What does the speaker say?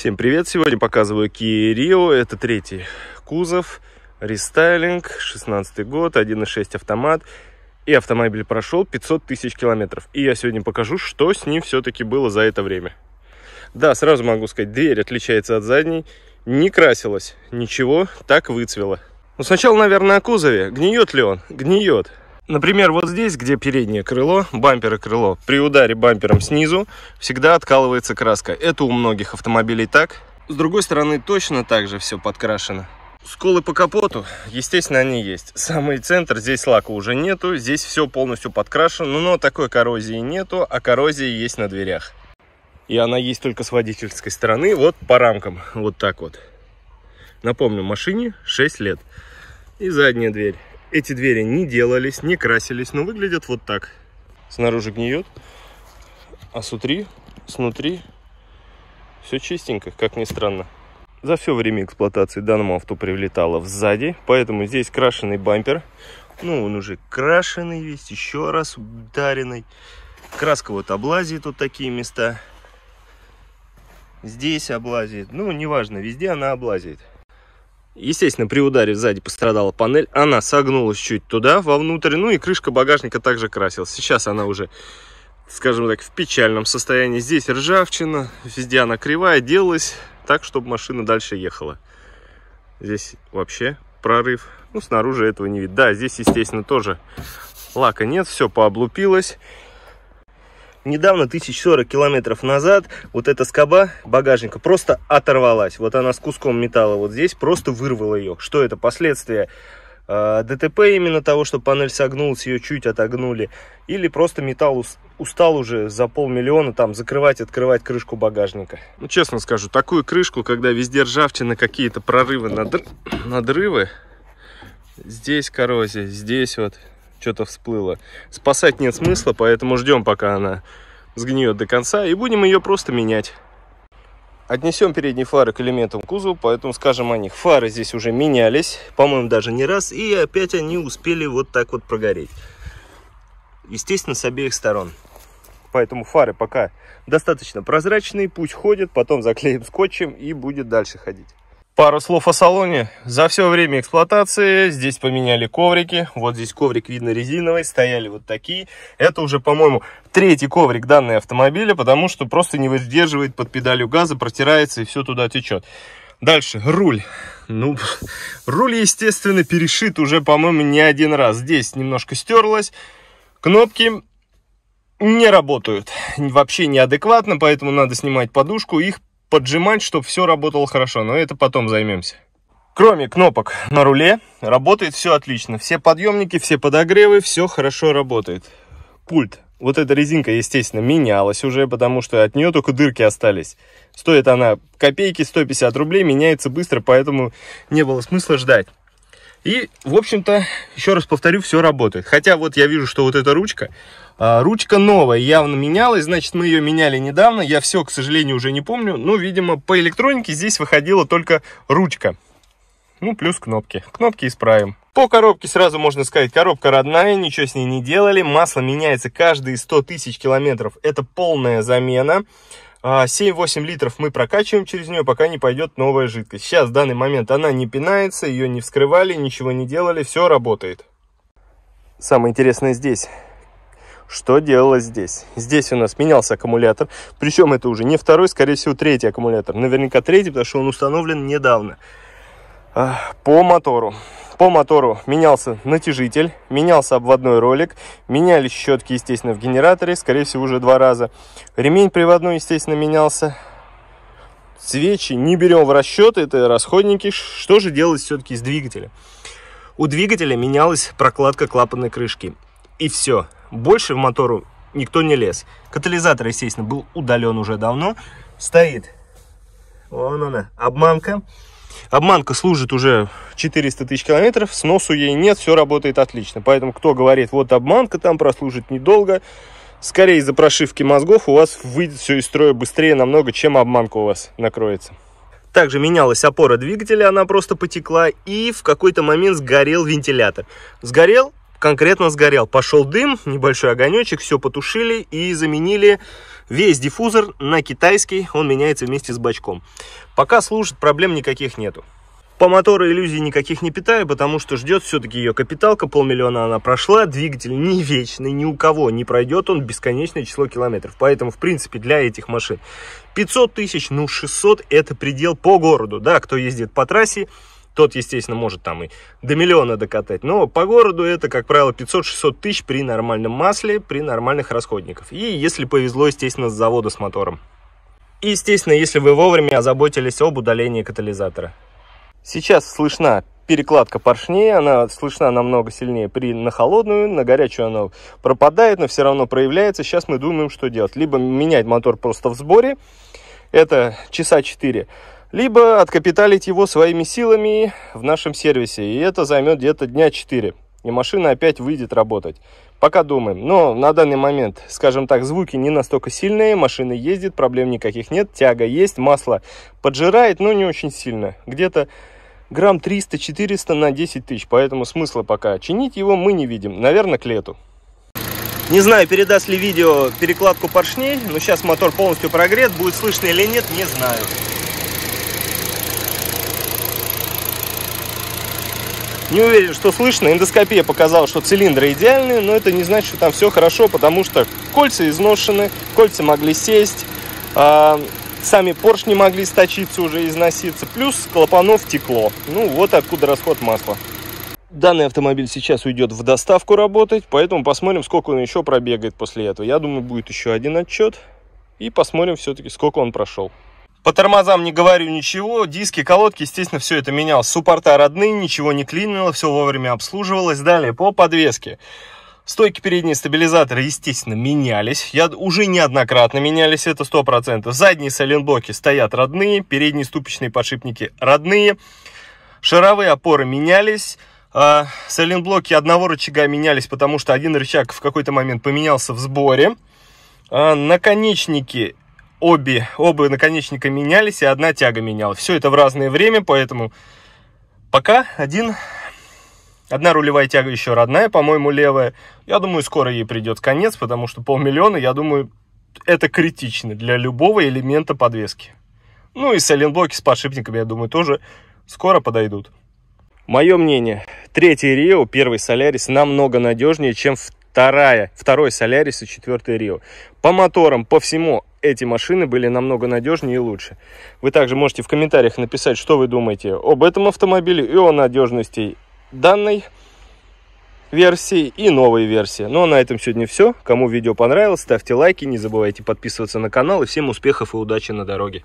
Всем привет! Сегодня показываю Kia Rio. Это третий кузов, рестайлинг, 16 год, 1.6 автомат. И автомобиль прошел 500 тысяч километров. И я сегодня покажу, что с ним все-таки было за это время. Да, сразу могу сказать, дверь отличается от задней. Не красилась, ничего, так выцвела. Ну, сначала, наверное, о кузове. Гниет ли он? Гниет. Например, вот здесь, где переднее крыло, бампер и крыло, при ударе бампером снизу всегда откалывается краска. Это у многих автомобилей так. С другой стороны, точно так же все подкрашено. Сколы по капоту, естественно, они есть. Самый центр, здесь лака уже нету, здесь все полностью подкрашено, но такой коррозии нету, а коррозия есть на дверях. И она есть только с водительской стороны, вот по рамкам, вот так вот. Напомню, машине 6 лет. И задняя дверь. Эти двери не делались, не красились, но выглядят вот так. Снаружи гниет, а сутри, снутри все чистенько, как ни странно. За все время эксплуатации данному авто привлетало сзади, поэтому здесь крашеный бампер. Ну, он уже крашеный весь, еще раз ударенный. Краска вот облазит вот такие места. Здесь облазит. Ну, неважно, везде она облазит. Естественно, при ударе сзади пострадала панель, она согнулась чуть туда, вовнутрь, ну и крышка багажника также красилась. Сейчас она уже, скажем так, в печальном состоянии. Здесь ржавчина, везде она кривая, делалась так, чтобы машина дальше ехала. Здесь вообще прорыв, ну снаружи этого не видно. Да, здесь, естественно, тоже лака нет, все пооблупилось. Недавно, 1040 километров назад, вот эта скоба багажника просто оторвалась. Вот она с куском металла вот здесь просто вырвала ее. Что это? Последствия э, ДТП именно того, что панель согнулась, ее чуть отогнули, или просто металл устал уже за полмиллиона там закрывать, открывать крышку багажника. Ну, честно скажу, такую крышку, когда везде ржавчина, какие-то прорывы, надр... надрывы, здесь коррозия, здесь вот что-то всплыло. Спасать нет смысла, поэтому ждем, пока она сгниет до конца, и будем ее просто менять. Отнесем передние фары к элементам кузова, поэтому скажем о них. Фары здесь уже менялись, по-моему, даже не раз, и опять они успели вот так вот прогореть. Естественно, с обеих сторон. Поэтому фары пока достаточно прозрачные, путь ходит, потом заклеим скотчем и будет дальше ходить. Пару слов о салоне. За все время эксплуатации здесь поменяли коврики. Вот здесь коврик видно резиновый, стояли вот такие. Это уже, по-моему, третий коврик данного автомобиля, потому что просто не выдерживает под педалью газа, протирается и все туда течет. Дальше, руль. Ну, руль, естественно, перешит уже, по-моему, не один раз. Здесь немножко стерлось. Кнопки не работают. Вообще неадекватно, поэтому надо снимать подушку. Их поджимать, чтобы все работало хорошо, но это потом займемся. Кроме кнопок на руле, работает все отлично. Все подъемники, все подогревы, все хорошо работает. Пульт. Вот эта резинка, естественно, менялась уже, потому что от нее только дырки остались. Стоит она копейки, 150 рублей, меняется быстро, поэтому не было смысла ждать. И, в общем-то, еще раз повторю, все работает. Хотя вот я вижу, что вот эта ручка, а, ручка новая, явно менялась, значит, мы ее меняли недавно. Я все, к сожалению, уже не помню. Но, ну, видимо, по электронике здесь выходила только ручка. Ну, плюс кнопки. Кнопки исправим. По коробке сразу можно сказать, коробка родная, ничего с ней не делали. Масло меняется каждые 100 тысяч километров. Это полная замена. 7-8 а литров мы прокачиваем через нее, пока не пойдет новая жидкость. Сейчас, в данный момент, она не пинается, ее не вскрывали, ничего не делали, все работает. Самое интересное здесь что делалось здесь. Здесь у нас менялся аккумулятор, причем это уже не второй, скорее всего, третий аккумулятор. Наверняка третий, потому что он установлен недавно по мотору. По мотору менялся натяжитель, менялся обводной ролик, менялись щетки, естественно, в генераторе, скорее всего, уже два раза. Ремень приводной, естественно, менялся. Свечи не берем в расчет, это расходники. Что же делать все-таки с двигателем? У двигателя менялась прокладка клапанной крышки. И все. Больше в мотору никто не лез. Катализатор, естественно, был удален уже давно. Стоит. Вон она, обманка. Обманка Обманка служит уже 400 тысяч километров, сносу ей нет, все работает отлично. Поэтому кто говорит, вот обманка там прослужит недолго, скорее из-за прошивки мозгов у вас выйдет все из строя быстрее намного, чем обманка у вас накроется. Также менялась опора двигателя, она просто потекла, и в какой-то момент сгорел вентилятор. Сгорел, конкретно сгорел. Пошел дым, небольшой огонечек, все потушили и заменили весь диффузор на китайский. Он меняется вместе с бачком. Пока служит, проблем никаких нету. По мотору иллюзий никаких не питаю, потому что ждет все-таки ее капиталка, полмиллиона она прошла, двигатель не вечный, ни у кого не пройдет он бесконечное число километров. Поэтому, в принципе, для этих машин 500 тысяч, ну 600 это предел по городу, да, кто ездит по трассе, тот, естественно, может там и до миллиона докатать. Но по городу это, как правило, 500-600 тысяч при нормальном масле, при нормальных расходниках. И если повезло, естественно, с завода с мотором. И, естественно, если вы вовремя озаботились об удалении катализатора. Сейчас слышна перекладка поршней, она слышна намного сильнее при, на холодную, на горячую она пропадает, но все равно проявляется. Сейчас мы думаем, что делать. Либо менять мотор просто в сборе, это часа 4 либо откапиталить его своими силами в нашем сервисе, и это займет где-то дня 4, и машина опять выйдет работать. Пока думаем, но на данный момент, скажем так, звуки не настолько сильные, машина ездит, проблем никаких нет, тяга есть, масло поджирает, но не очень сильно, где-то грамм 300-400 на 10 тысяч, поэтому смысла пока чинить его мы не видим, наверное, к лету. Не знаю, передаст ли видео перекладку поршней, но сейчас мотор полностью прогрет, будет слышно или нет, не знаю. Не уверен, что слышно. Эндоскопия показала, что цилиндры идеальные, но это не значит, что там все хорошо, потому что кольца изношены, кольца могли сесть, а, сами поршни могли сточиться уже, износиться, плюс клапанов текло. Ну, вот откуда расход масла. Данный автомобиль сейчас уйдет в доставку работать, поэтому посмотрим, сколько он еще пробегает после этого. Я думаю, будет еще один отчет, и посмотрим все-таки, сколько он прошел. По тормозам не говорю ничего, диски, колодки, естественно, все это менял. Суппорта родные, ничего не клинило, все вовремя обслуживалось. Далее по подвеске. Стойки передние стабилизаторы, естественно, менялись. Я уже неоднократно менялись, это сто процентов. Задние сайлентблоки стоят родные, передние ступичные подшипники родные. Шаровые опоры менялись. А, сайлентблоки одного рычага менялись, потому что один рычаг в какой-то момент поменялся в сборе. А, наконечники обе, оба наконечника менялись, и одна тяга менялась. Все это в разное время, поэтому пока один, одна рулевая тяга еще родная, по-моему, левая. Я думаю, скоро ей придет конец, потому что полмиллиона, я думаю, это критично для любого элемента подвески. Ну и сайлентблоки с подшипниками, я думаю, тоже скоро подойдут. Мое мнение, третий Рио, первый Солярис, намного надежнее, чем вторая, второй Солярис и четвертый Рио. По моторам, по всему эти машины были намного надежнее и лучше. Вы также можете в комментариях написать, что вы думаете об этом автомобиле и о надежности данной версии и новой версии. Ну а на этом сегодня все. Кому видео понравилось, ставьте лайки, не забывайте подписываться на канал и всем успехов и удачи на дороге.